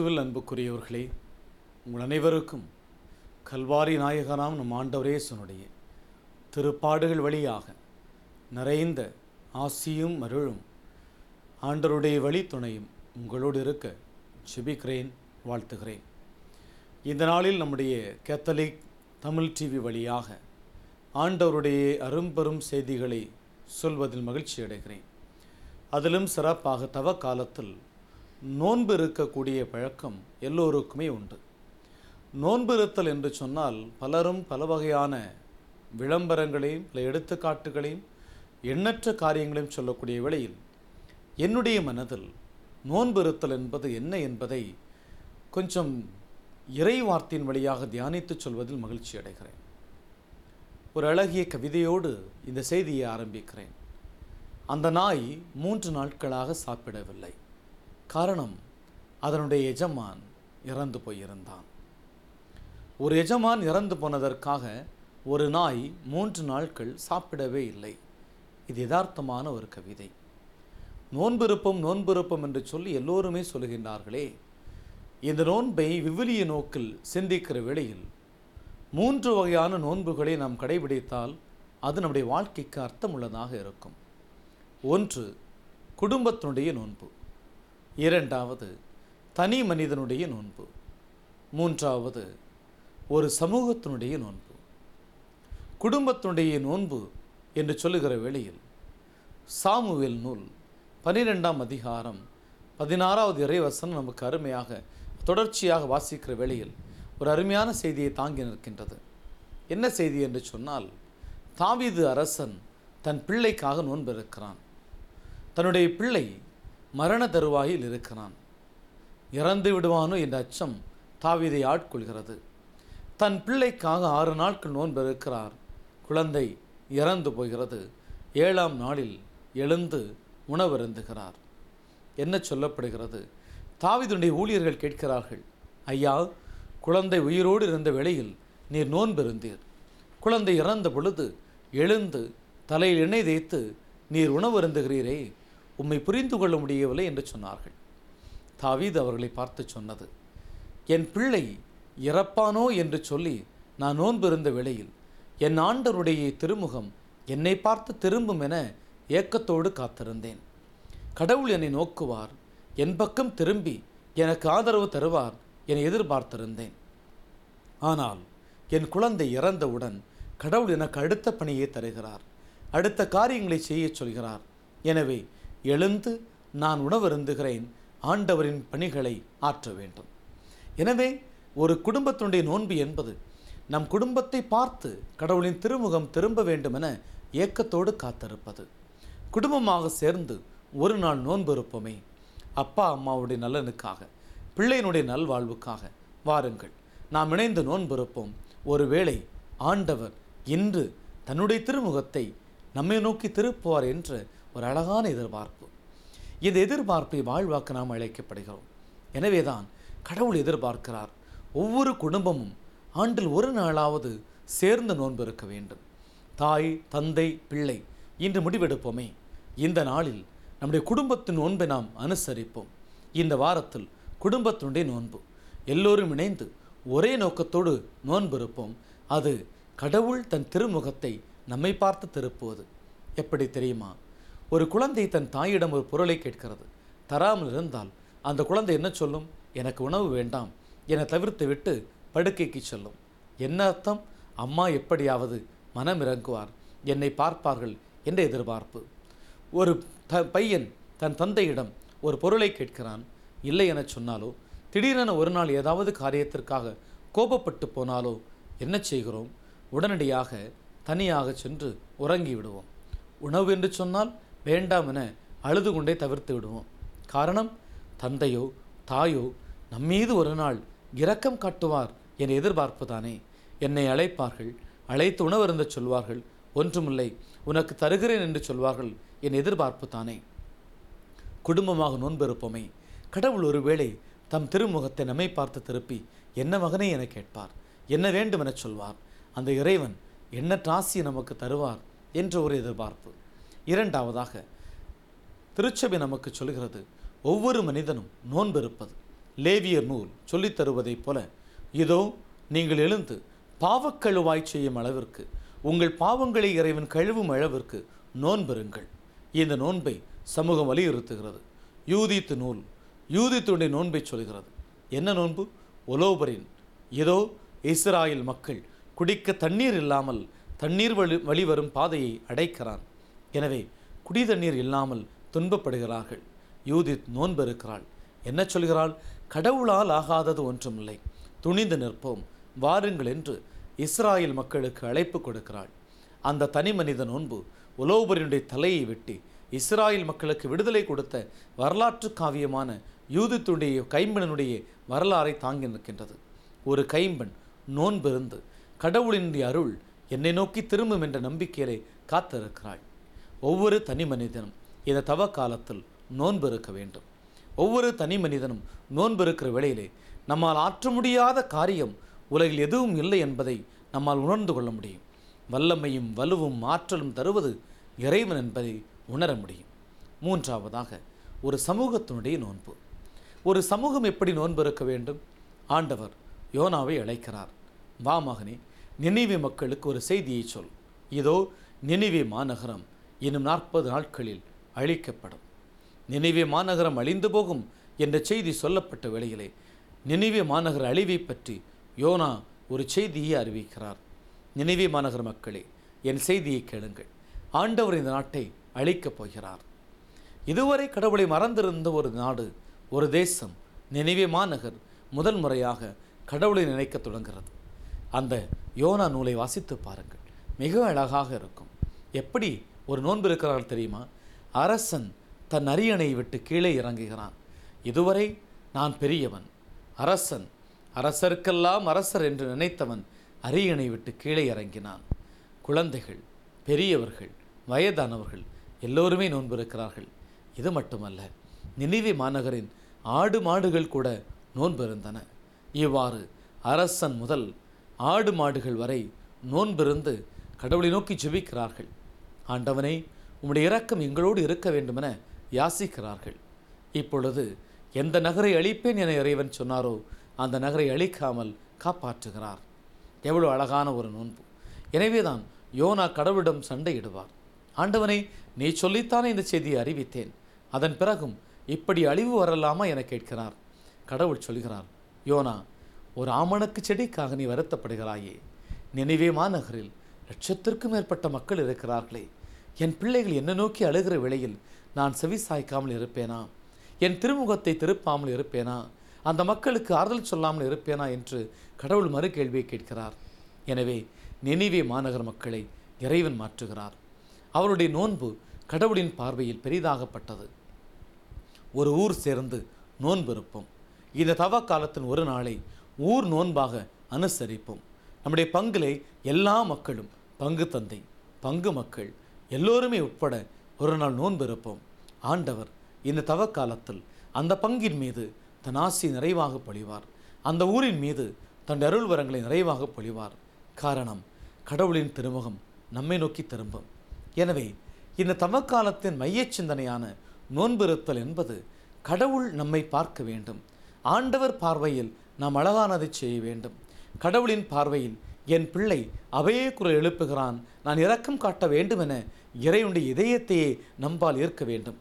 கிறிஸ்துவில் அன்புக்குரியவர்களே உங்கள் அனைவருக்கும் கல்வாரி நாயகனாம் நம் ஆண்டவரேசனுடைய திருப்பாடுகள் வழியாக நிறைந்த ஆசியும் அருளும் ஆண்டருடைய வழி துணையும் உங்களோடு இருக்க ஜெபிக்கிறேன் வாழ்த்துகிறேன் இந்த நாளில் நம்முடைய கேத்தலிக் தமிழ் டிவி வழியாக ஆண்டவருடைய அரும்பெரும் செய்திகளை சொல்வதில் மகிழ்ச்சி அடைகிறேன் அதிலும் சிறப்பாக தவ காலத்தில் நோன்பு இருக்கக்கூடிய பழக்கம் எல்லோருக்குமே உண்டு நோன்பு இருத்தல் என்று சொன்னால் பலரும் பல வகையான விளம்பரங்களையும் இல்லை எடுத்துக்காட்டுகளையும் எண்ணற்ற காரியங்களையும் சொல்லக்கூடிய வேளையில் என்னுடைய மனதில் நோன்பு இருத்தல் என்பது என்ன என்பதை கொஞ்சம் இறை வார்த்தையின் வழியாக தியானித்து சொல்வதில் மகிழ்ச்சி அடைகிறேன் ஒரு அழகிய கவிதையோடு இந்த செய்தியை ஆரம்பிக்கிறேன் அந்த நாய் மூன்று நாட்களாக சாப்பிடவில்லை காரணம் அதனுடைய எஜமான் இறந்து போயிருந்தான் ஒரு எஜமான் இறந்து போனதற்காக ஒரு நாய் மூன்று நாட்கள் சாப்பிடவே இல்லை இது யதார்த்தமான ஒரு கவிதை நோன்பிருப்பம் நோன்பிருப்பம் என்று சொல்லி எல்லோருமே சொல்கின்றார்களே இந்த நோன்பை விவிலிய நோக்கில் சிந்திக்கிற வேளையில் மூன்று வகையான நோன்புகளை நாம் கடைபிடித்தால் அது நம்முடைய வாழ்க்கைக்கு அர்த்தமுள்ளதாக இருக்கும் ஒன்று குடும்பத்தினுடைய நோன்பு இரண்டாவது தனி மனிதனுடைய நோன்பு மூன்றாவது ஒரு சமூகத்தினுடைய நோன்பு குடும்பத்தினுடைய நோன்பு என்று சொல்லுகிற வேளையில் சாமுவேல் நூல் பனிரெண்டாம் அதிகாரம் பதினாறாவது இறைவசனம் நமக்கு அருமையாக தொடர்ச்சியாக வாசிக்கிற வேளையில் ஒரு அருமையான செய்தியை தாங்கி நிற்கின்றது என்ன செய்தி என்று சொன்னால் தாவிது அரசன் தன் பிள்ளைக்காக நோன்பிருக்கிறான் தன்னுடைய பிள்ளை மரண தருவாயில் இருக்கிறான் இறந்து விடுவானோ என்ற அச்சம் தாவிதை ஆட்கொள்கிறது தன் பிள்ளைக்காக ஆறு நாட்கள் நோன்பு இருக்கிறார் குழந்தை இறந்து போகிறது ஏழாம் நாளில் எழுந்து உணவருந்துகிறார் என்ன சொல்லப்படுகிறது தாவிதுடைய ஊழியர்கள் கேட்கிறார்கள் ஐயா குழந்தை உயிரோடு இருந்த வேளையில் நீர் நோன்பிருந்தீர் குழந்தை இறந்த பொழுது எழுந்து தலையில் எண்ணெய் தேய்த்து நீர் இருந்துகிறீரே உம்மை புரிந்து கொள்ள முடியவில்லை என்று சொன்னார்கள் தாவீது அவர்களை பார்த்து சொன்னது என் பிள்ளை இறப்பானோ என்று சொல்லி நான் நோன்பிருந்த வேளையில் என் ஆண்டருடைய திருமுகம் என்னை பார்த்து திரும்பும் என ஏக்கத்தோடு காத்திருந்தேன் கடவுள் என்னை நோக்குவார் என் பக்கம் திரும்பி எனக்கு ஆதரவு தருவார் என எதிர்பார்த்திருந்தேன் ஆனால் என் குழந்தை இறந்தவுடன் கடவுள் எனக்கு அடுத்த பணியை தருகிறார் அடுத்த காரியங்களை செய்ய சொல்கிறார் எனவே எழுந்து நான் உணவருந்துகிறேன் ஆண்டவரின் பணிகளை ஆற்ற வேண்டும் எனவே ஒரு குடும்பத்தினுடைய நோன்பு என்பது நம் குடும்பத்தை பார்த்து கடவுளின் திருமுகம் திரும்ப வேண்டுமென ஏக்கத்தோடு காத்திருப்பது குடும்பமாக சேர்ந்து ஒரு நாள் நோன்பு இருப்போமே அப்பா அம்மாவுடைய நலனுக்காக பிள்ளையினுடைய நல்வாழ்வுக்காக வாருங்கள் நாம் இணைந்து நோன்பு இருப்போம் ஒருவேளை ஆண்டவர் இன்று தன்னுடைய திருமுகத்தை நம்மை நோக்கி திருப்புவார் என்று ஒரு அழகான எதிர்பார்ப்பு இந்த எதிர்பார்ப்பை வாழ்வாக்க நாம் அழைக்கப்படுகிறோம் எனவே தான் கடவுள் எதிர்பார்க்கிறார் ஒவ்வொரு குடும்பமும் ஆண்டில் ஒரு நாளாவது சேர்ந்த நோன்பு இருக்க வேண்டும் தாய் தந்தை பிள்ளை இன்று முடிவெடுப்போமே இந்த நாளில் நம்முடைய குடும்பத்தின் நோன்பை நாம் அனுசரிப்போம் இந்த வாரத்தில் குடும்பத்தினுடைய நோன்பு எல்லோரும் இணைந்து ஒரே நோக்கத்தோடு நோன்பு இருப்போம் அது கடவுள் தன் திருமுகத்தை நம்மை பார்த்து திருப்புவது எப்படி தெரியுமா ஒரு குழந்தை தன் தாயிடம் ஒரு பொருளை கேட்கிறது தராமல் இருந்தால் அந்த குழந்தை என்ன சொல்லும் எனக்கு உணவு வேண்டாம் என தவிர்த்து விட்டு படுக்கைக்கு செல்லும் என்ன அர்த்தம் அம்மா எப்படியாவது மனம் இறங்குவார் என்னை பார்ப்பார்கள் என்ற எதிர்பார்ப்பு ஒரு த பையன் தன் தந்தையிடம் ஒரு பொருளை கேட்கிறான் இல்லை என சொன்னாலோ திடீரென ஒரு நாள் ஏதாவது காரியத்திற்காக கோபப்பட்டு போனாலோ என்ன செய்கிறோம் உடனடியாக தனியாக சென்று உறங்கி விடுவோம் உணவு என்று சொன்னால் வேண்டாம் என அழுது கொண்டே தவிர்த்து விடுவோம் காரணம் தந்தையோ தாயோ நம்மீது ஒரு நாள் இரக்கம் காட்டுவார் என் எதிர்பார்ப்பு தானே என்னை அழைப்பார்கள் அழைத்து உணவருந்த சொல்வார்கள் ஒன்றுமில்லை உனக்கு தருகிறேன் என்று சொல்வார்கள் என் எதிர்பார்ப்பு தானே குடும்பமாக நோன்பெருப்போமே கடவுள் ஒருவேளை தம் திருமுகத்தை நம்மை பார்த்து திருப்பி என்ன மகனே என கேட்பார் என்ன வேண்டும் என சொல்வார் அந்த இறைவன் என்ன ராசியை நமக்கு தருவார் என்ற ஒரு எதிர்பார்ப்பு இரண்டாவதாக திருச்சபை நமக்கு சொல்கிறது ஒவ்வொரு மனிதனும் நோன்பிருப்பது லேவியர் நூல் சொல்லித்தருவதைப் போல இதோ நீங்கள் எழுந்து பாவக்கழுவாய் செய்யும் அளவிற்கு உங்கள் பாவங்களை இறைவன் கழுவும் அளவிற்கு நோன்பெறுங்கள் இந்த நோன்பை சமூகம் வலியுறுத்துகிறது யூதித்து நூல் யூதித்துடைய நோன்பை சொல்கிறது என்ன நோன்பு ஒலோபரின் இதோ இஸ்ராயல் மக்கள் குடிக்க தண்ணீர் இல்லாமல் தண்ணீர் வழி வழிவரும் பாதையை அடைக்கிறான் எனவே குடி தண்ணீர் இல்லாமல் துன்பப்படுகிறார்கள் யூதித் நோன்பெருக்கிறாள் என்ன சொல்கிறாள் கடவுளால் ஆகாதது ஒன்றுமில்லை துணிந்து நிற்போம் வாருங்கள் என்று இஸ்ராயல் மக்களுக்கு அழைப்பு கொடுக்கிறாள் அந்த தனி மனித நோன்பு உலோபரினுடைய தலையை வெட்டி இஸ்ராயல் மக்களுக்கு விடுதலை கொடுத்த வரலாற்று காவியமான யூதித்துடைய கைம்பெண்ணுடைய வரலாறை தாங்கி நிற்கின்றது ஒரு கைம்பெண் நோன்பிருந்து கடவுளின் அருள் என்னை நோக்கி திரும்பும் என்ற நம்பிக்கையிலே காத்திருக்கிறாள் ஒவ்வொரு தனி மனிதனும் இந்த தவ காலத்தில் நோன்பு இருக்க வேண்டும் ஒவ்வொரு தனி மனிதனும் நோன்பு இருக்கிற வேளையிலே நம்மால் ஆற்ற முடியாத காரியம் உலகில் எதுவும் இல்லை என்பதை நம்மால் உணர்ந்து கொள்ள முடியும் வல்லமையும் வலுவும் ஆற்றலும் தருவது இறைவன் என்பதை உணர முடியும் மூன்றாவதாக ஒரு சமூகத்தினுடைய நோன்பு ஒரு சமூகம் எப்படி நோன்பு இருக்க வேண்டும் ஆண்டவர் யோனாவை அழைக்கிறார் வா மகனே மக்களுக்கு ஒரு செய்தியை சொல் இதோ நினைவி மாநகரம் இன்னும் நாற்பது நாட்களில் அழிக்கப்படும் நினைவே மாநகரம் அழிந்து போகும் என்ற செய்தி சொல்லப்பட்ட வேளையிலே நினைவே மாநகர அழிவை பற்றி யோனா ஒரு செய்தியை அறிவிக்கிறார் நினைவே மாநகர மக்களே என் செய்தியை கேளுங்கள் ஆண்டவர் இந்த நாட்டை அழிக்கப் போகிறார் இதுவரை கடவுளை மறந்திருந்த ஒரு நாடு ஒரு தேசம் நினைவே மாநகர் முதல் முறையாக கடவுளை நினைக்க தொடங்குகிறது அந்த யோனா நூலை வாசித்து பாருங்கள் மிக அழகாக இருக்கும் எப்படி ஒரு நோன்பு இருக்கிறார் தெரியுமா அரசன் தன் அரியணை விட்டு கீழே இறங்குகிறான் இதுவரை நான் பெரியவன் அரசன் அரசருக்கெல்லாம் அரசர் என்று நினைத்தவன் அரியணை விட்டு கீழே இறங்கினான் குழந்தைகள் பெரியவர்கள் வயதானவர்கள் எல்லோருமே நோன்பு இருக்கிறார்கள் இது மட்டுமல்ல நினைவி மாநகரின் ஆடு மாடுகள் கூட நோன்பு இருந்தன இவ்வாறு அரசன் முதல் ஆடு மாடுகள் வரை நோன்பிருந்து கடவுளை நோக்கி ஜெபிக்கிறார்கள் ஆண்டவனை உம்முடைய இரக்கம் எங்களோடு இருக்க வேண்டுமென யாசிக்கிறார்கள் இப்பொழுது எந்த நகரை அழிப்பேன் என இறைவன் சொன்னாரோ அந்த நகரை அழிக்காமல் காப்பாற்றுகிறார் எவ்வளோ அழகான ஒரு நோன்பு எனவேதான் யோனா கடவுளிடம் சண்டையிடுவார் ஆண்டவனை நீ சொல்லித்தானே இந்த செய்தியை அறிவித்தேன் அதன் பிறகும் இப்படி அழிவு வரலாமா என கேட்கிறார் கடவுள் சொல்கிறார் யோனா ஒரு ஆமணக்கு செடிக்காக நீ வருத்தப்படுகிறாயே நினைவே மாநகரில் லட்சத்திற்கும் மேற்பட்ட மக்கள் இருக்கிறார்களே என் பிள்ளைகள் என்னை நோக்கி அழுகிற வேளையில் நான் செவி சாய்க்காமல் இருப்பேனா என் திருமுகத்தை திருப்பாமல் இருப்பேனா அந்த மக்களுக்கு ஆறுதல் சொல்லாமல் இருப்பேனா என்று கடவுள் மறு கேள்வியை கேட்கிறார் எனவே நினைவே மாநகர மக்களை இறைவன் மாற்றுகிறார் அவருடைய நோன்பு கடவுளின் பார்வையில் பெரிதாகப்பட்டது ஒரு ஊர் சேர்ந்து நோன்பு இருப்போம் இந்த தவ காலத்தின் ஒரு நாளை ஊர் நோன்பாக அனுசரிப்போம் நம்முடைய பங்கிலே எல்லா மக்களும் பங்கு தந்தை பங்கு மக்கள் எல்லோருமே உட்பட ஒரு நாள் நோன்பு இருப்போம் ஆண்டவர் இந்த தவக்காலத்தில் அந்த பங்கின் மீது தன் ஆசி நிறைவாக பொழிவார் அந்த ஊரின் மீது தன் அருள் வரங்களை நிறைவாக பொழிவார் காரணம் கடவுளின் திருமுகம் நம்மை நோக்கி திரும்பும் எனவே இந்த தவக்காலத்தின் மைய சிந்தனையான நோன்பிருத்தல் என்பது கடவுள் நம்மை பார்க்க வேண்டும் ஆண்டவர் பார்வையில் நாம் அழகானதை செய்ய வேண்டும் கடவுளின் பார்வையில் என் பிள்ளை அவையே குரல் எழுப்புகிறான் நான் இரக்கம் காட்ட வேண்டுமென இறைவனுடைய இதயத்தையே நம்பால் ஏற்க வேண்டும்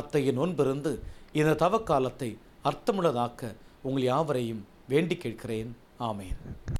அத்தகைய நோன்பிருந்து இந்த தவக்காலத்தை அர்த்தமுள்ளதாக்க உங்கள் யாவரையும் வேண்டி கேட்கிறேன் ஆமேன்